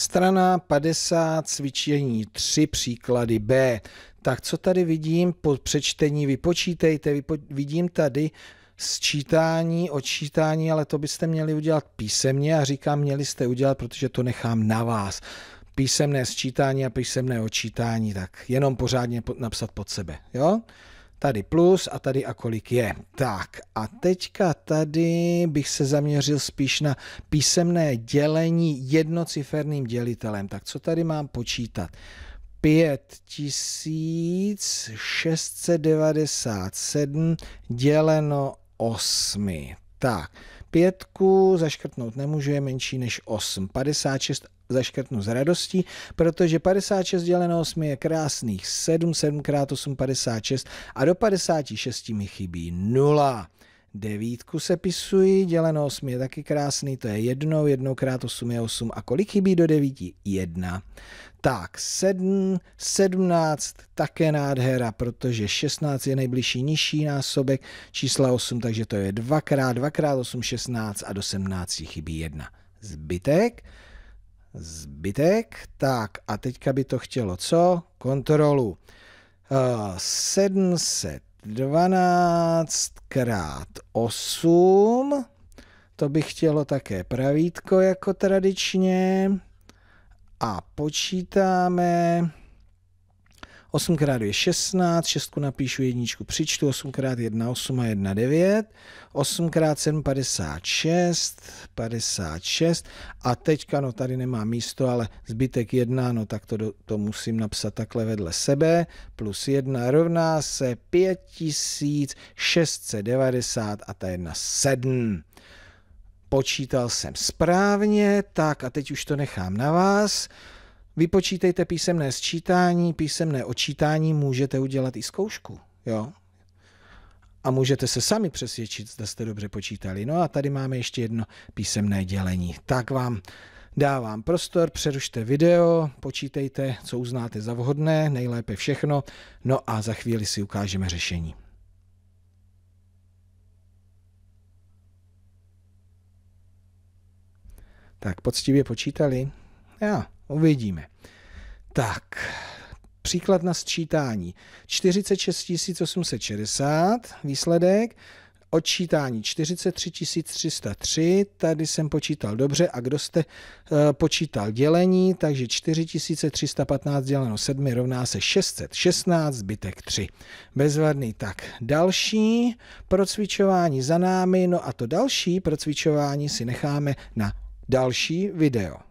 Strana 50, cvičení 3, příklady B. Tak co tady vidím po přečtení? Vypočítejte, vypo, vidím tady sčítání, odčítání, ale to byste měli udělat písemně a říkám, měli jste udělat, protože to nechám na vás. Písemné sčítání a písemné odčítání, tak jenom pořádně napsat pod sebe, jo? tady plus a tady a kolik je. Tak a teďka tady bych se zaměřil spíš na písemné dělení jednociferným dělitelem. Tak co tady mám počítat? 5697 děleno 8. Tak, pětku zaškrtnout nemůžu, je menší než 8. 56 zaškrtnu s radostí, protože 56 děleno 8 je krásných 7, 7 x 8, 56 a do 56 mi chybí 0. Devítku se pisuji, děleno 8 je taky krásný, to je jednou, jednou krát 8 je 8. A kolik chybí do 9? 1. Tak, 7, 17 také nádhera, protože 16 je nejbližší nižší násobek čísla 8, takže to je 2 x 2 x 8, 16 a do 17 chybí 1. Zbytek, zbytek, tak a teďka by to chtělo co? Kontrolu. Uh, eh, 700 12 x 8. To by chtělo také pravítko jako tradičně. A počítáme 8 krát je 16, 6 napíšu jedničku, přičtu, 8 krát 1, 8 a 1, 9, 8 krát 7, 56, 56 a teďka, no tady nemá místo, ale zbytek 1, no tak to, to musím napsat takhle vedle sebe, plus 1 rovná se 5690 a ta jedna 7 počítal jsem správně, tak a teď už to nechám na vás. Vypočítejte písemné sčítání, písemné očítání, můžete udělat i zkoušku. Jo? A můžete se sami přesvědčit, zda jste dobře počítali. No a tady máme ještě jedno písemné dělení. Tak vám dávám prostor, přerušte video, počítejte, co uznáte za vhodné, nejlépe všechno, no a za chvíli si ukážeme řešení. Tak poctivě počítali? Já. Uvidíme. Tak, příklad na sčítání. 46 860, výsledek. Odčítání 43 303, tady jsem počítal dobře a kdo jste e, počítal dělení, takže 4315 děleno 7 rovná se 616 zbytek 3. Bezvadný, tak další procvičování za námi, no a to další procvičování si necháme na další video.